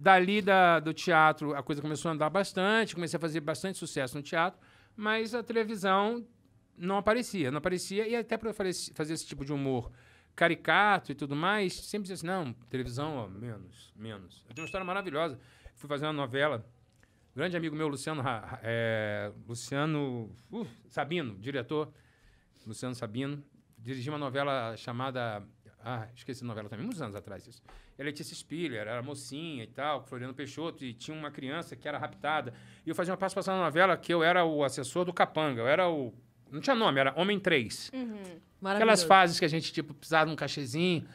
Dali da, do teatro, a coisa começou a andar bastante, comecei a fazer bastante sucesso no teatro, mas a televisão não aparecia, não aparecia, e até para fazer esse tipo de humor caricato e tudo mais, sempre dizia assim, não, televisão, ó, menos, menos. Eu tenho uma história maravilhosa, fui fazer uma novela, grande amigo meu, Luciano, é, Luciano uh, Sabino, diretor, Luciano Sabino, dirigiu uma novela chamada ah, esqueci a novela também, muitos anos atrás isso. E a Letícia Spiller, era mocinha e tal, Floriano Peixoto, e tinha uma criança que era raptada. E eu fazia uma participação na novela que eu era o assessor do Capanga, eu era o. Não tinha nome, era Homem 3. Uhum. Aquelas fases que a gente, tipo, precisava de um cachezinho.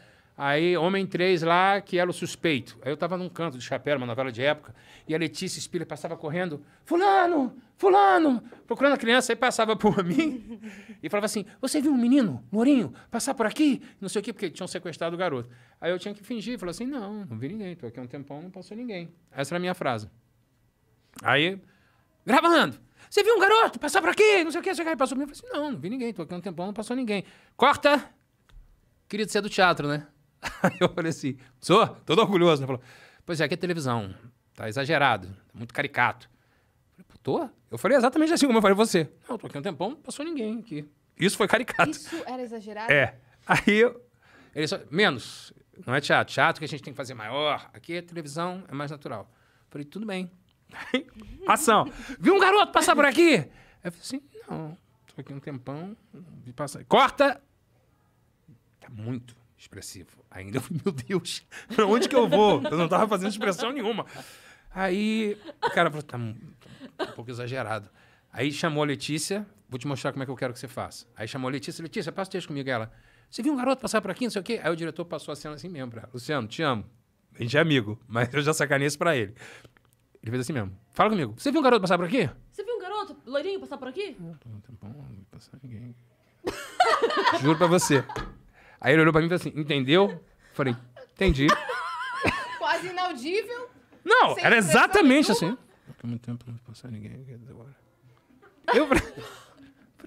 Aí, Homem 3 lá, que era o suspeito. Aí eu estava num canto de chapéu, uma novela de época, e a Letícia Spiller passava correndo, fulano, fulano, procurando a criança, aí passava por mim e falava assim, você viu um menino, Mourinho, passar por aqui? Não sei o quê, porque tinham sequestrado o garoto. Aí eu tinha que fingir, falar assim, não, não vi ninguém, tô aqui há um tempão, não passou ninguém. Essa era a minha frase. Aí, gravando! Você viu um garoto passar por aqui? Não sei o quê não Aí passou por mim. Eu falei assim, não, não vi ninguém, tô aqui há um tempão, não passou ninguém. Corta! Querido, ser do teatro, né? Aí eu falei assim, professor, todo orgulhoso. Né? Ele falou, pois é, aqui é televisão, tá exagerado, tá muito caricato. Eu falei, tô? Eu falei exatamente assim como eu falei você. Não, tô aqui um tempão, não passou ninguém aqui. Isso foi caricato. Isso era exagerado? É. Aí eu... Ele só, menos, não é teatro. Teatro que a gente tem que fazer maior. Aqui é televisão, é mais natural. falei, tudo bem. Ação. Vi um garoto passar por aqui. Aí eu falei assim, não, tô aqui um tempão. passar. Corta! Tá muito expressivo. Ainda eu falei, meu Deus, pra onde que eu vou? Eu não tava fazendo expressão nenhuma. Aí o cara falou, tá, tá um pouco exagerado. Aí chamou a Letícia, vou te mostrar como é que eu quero que você faça. Aí chamou a Letícia, Letícia, passa o texto comigo. Ela, você viu um garoto passar por aqui, não sei o quê? Aí o diretor passou a cena assim mesmo pra ela. Luciano, te amo. A gente é amigo, mas eu já sacanei isso pra ele. Ele fez assim mesmo. Fala comigo. Você viu um garoto passar por aqui? Você viu um garoto, loirinho, passar por aqui? Não, não tem bom. não passar ninguém. Juro pra você. Aí ele olhou pra mim e falou assim: entendeu? Falei, entendi. Quase inaudível. Não, era exatamente assim. Fica muito tempo não passar ninguém aqui agora. Eu falei,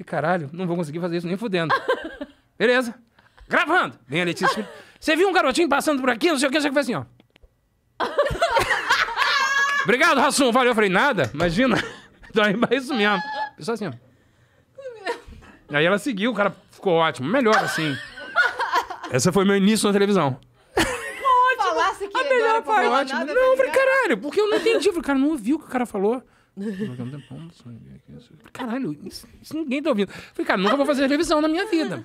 caralho, não vou conseguir fazer isso nem fudendo. Beleza. Gravando. Vem a Letícia. Você viu um garotinho passando por aqui, não sei o que, você que fez assim, ó. Obrigado, Rassum. Valeu. Eu falei, nada. Imagina. Dói isso mesmo. Pessoal assim, ó. Aí ela seguiu, o cara ficou ótimo. Melhor assim. Essa foi meu início na televisão. Falasse que a melhor parte. Nada, não, tá falei, caralho, porque eu não entendi. Eu falei, cara, não ouviu o que o cara falou. É caralho, isso, isso ninguém tá ouvindo. Eu falei, cara, nunca vou fazer televisão na minha vida.